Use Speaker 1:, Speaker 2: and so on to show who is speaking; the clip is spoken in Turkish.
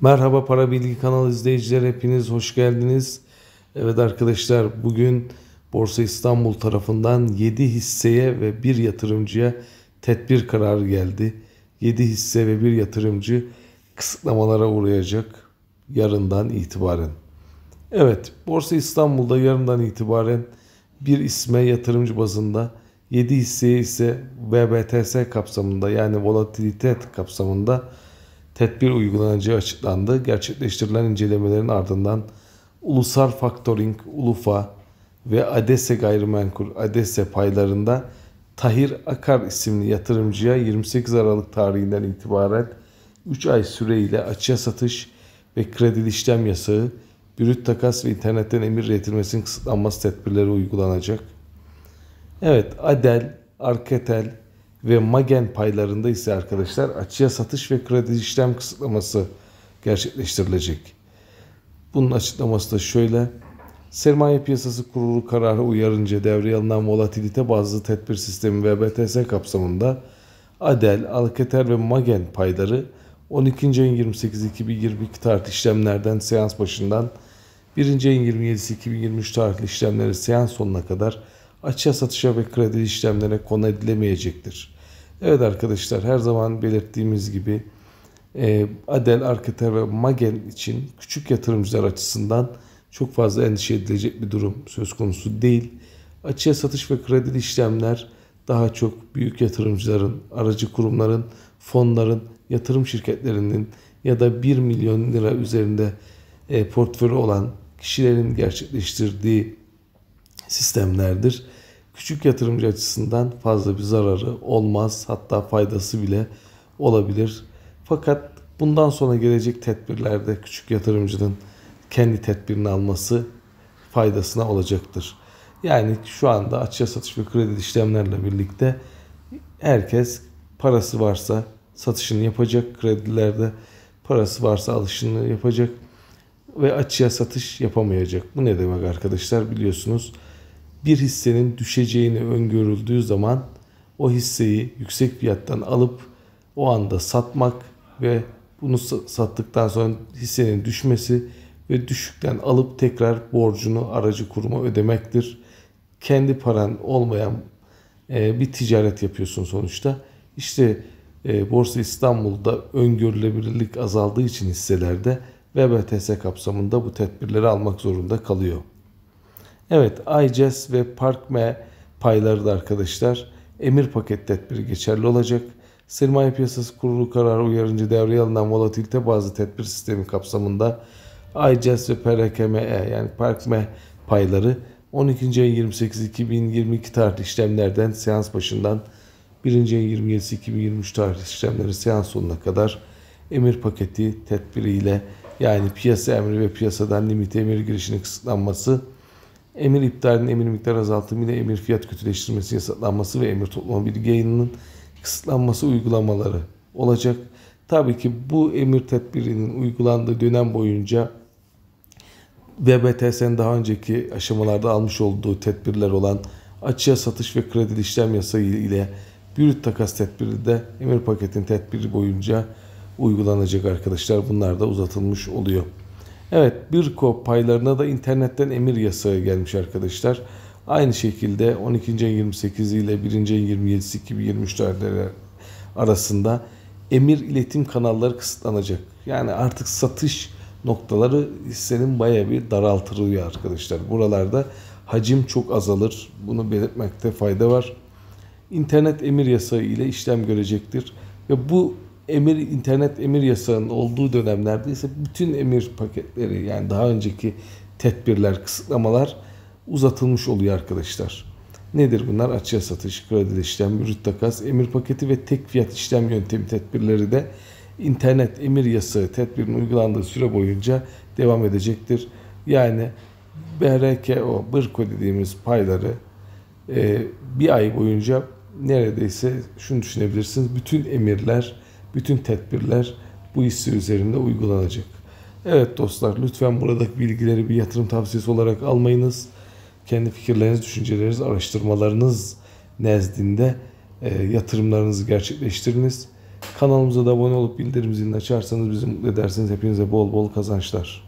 Speaker 1: Merhaba Para Bilgi kanal izleyiciler hepiniz hoş geldiniz. Evet arkadaşlar bugün Borsa İstanbul tarafından 7 hisseye ve bir yatırımcıya tedbir kararı geldi. 7 hisse ve bir yatırımcı kısıtlamalara uğrayacak yarından itibaren. Evet Borsa İstanbul'da yarından itibaren bir isme yatırımcı bazında 7 hisseye ise VBTS kapsamında yani volatilite kapsamında tedbir uygulanacağı açıklandı. Gerçekleştirilen incelemelerin ardından Ulusal Faktoring, Ulufa ve ADESE gayrimenkul ADESE paylarında Tahir Akar isimli yatırımcıya 28 Aralık tarihinden itibaren 3 ay süreyle açığa satış ve kredi işlem yasağı, bürüt takas ve internetten emir iletilmesinin kısıtlanması tedbirleri uygulanacak. Evet, Adel, Arketel, ve Magen paylarında ise arkadaşlar açıya satış ve kredi işlem kısıtlaması gerçekleştirilecek. Bunun açıklaması da şöyle. Sermaye Piyasası Kurulu kararı uyarınca devreye alınan volatilite bazlı tedbir sistemi ve BTS kapsamında Adel, Alketer ve Magen payları 12. ayın 28 2022 tarihli işlemlerden seans başından 1. ayın 27 2023 tarihli işlemleri seans sonuna kadar açığa satışa ve kredi işlemlerine konu edilemeyecektir. Evet arkadaşlar her zaman belirttiğimiz gibi e, Adel, Arketer ve Magen için küçük yatırımcılar açısından çok fazla endişe edilecek bir durum söz konusu değil. Açığa satış ve kredi işlemler daha çok büyük yatırımcıların, aracı kurumların, fonların, yatırım şirketlerinin ya da 1 milyon lira üzerinde e, portföyü olan kişilerin gerçekleştirdiği sistemlerdir. Küçük yatırımcı açısından fazla bir zararı olmaz hatta faydası bile olabilir. Fakat bundan sonra gelecek tedbirlerde küçük yatırımcının kendi tedbirini alması faydasına olacaktır. Yani şu anda açığa satış ve kredi işlemlerle birlikte herkes parası varsa satışını yapacak kredilerde parası varsa alışını yapacak ve açığa satış yapamayacak. Bu ne demek arkadaşlar biliyorsunuz bir hissenin düşeceğini öngörüldüğü zaman o hisseyi yüksek fiyattan alıp o anda satmak ve bunu sattıktan sonra hissenin düşmesi ve düşükten alıp tekrar borcunu aracı kuruma ödemektir. Kendi paran olmayan e, bir ticaret yapıyorsun sonuçta. İşte e, Borsa İstanbul'da öngörülebilirlik azaldığı için hisselerde VBTS kapsamında bu tedbirleri almak zorunda kalıyor. Evet IJS e ve ParkMe payları da arkadaşlar emir paket tedbiri geçerli olacak. Sermaye Piyasası Kurulu kararı uyarınca devreye alınan volatilite bazı tedbir sistemi kapsamında IJS e ve PRKME yani ParkMe payları 12. ayın 28 2022 tarih işlemlerden seans başından 1. ayın 27 2023 tarih işlemleri seans sonuna kadar emir paketi tedbiriyle yani piyasa emri ve piyasadan limite emir girişinin kısıtlanması emir iptalinin emir miktar azaltımı, azaltımıyla emir fiyat kötüleştirmesi yasaklanması ve emir toplama bilgi yayınının kısıtlanması uygulamaları olacak. Tabii ki bu emir tedbirinin uygulandığı dönem boyunca DBTS'nin daha önceki aşamalarda almış olduğu tedbirler olan açığa satış ve kredi işlem yasayı ile bürüt takas tedbiri de emir paketin tedbiri boyunca uygulanacak arkadaşlar. Bunlar da uzatılmış oluyor. Evet Birko paylarına da internetten emir yasağı gelmiş arkadaşlar. Aynı şekilde 12. 28 ile 1. 27 gibi tarihleri arasında emir iletim kanalları kısıtlanacak. Yani artık satış noktaları hissenin baya bir daraltılıyor arkadaşlar. Buralarda hacim çok azalır. Bunu belirtmekte fayda var. İnternet emir yasağı ile işlem görecektir. Ve bu emir internet emir yasağının olduğu dönemlerde ise bütün emir paketleri yani daha önceki tedbirler, kısıtlamalar uzatılmış oluyor arkadaşlar. Nedir bunlar? Açığa satış, kredi işlem, mürüt takas, emir paketi ve tek fiyat işlem yöntemi tedbirleri de internet emir yasağı tedbirin uygulandığı süre boyunca devam edecektir. Yani BRKO, BRKO dediğimiz payları e, bir ay boyunca neredeyse şunu düşünebilirsiniz. Bütün emirler bütün tedbirler bu hisse üzerinde uygulanacak. Evet dostlar lütfen buradaki bilgileri bir yatırım tavsiyesi olarak almayınız. Kendi fikirleriniz, düşünceleriniz, araştırmalarınız nezdinde e, yatırımlarınızı gerçekleştiriniz. Kanalımıza da abone olup bildirim zilini açarsanız bizi mutlu edersiniz. Hepinize bol bol kazançlar.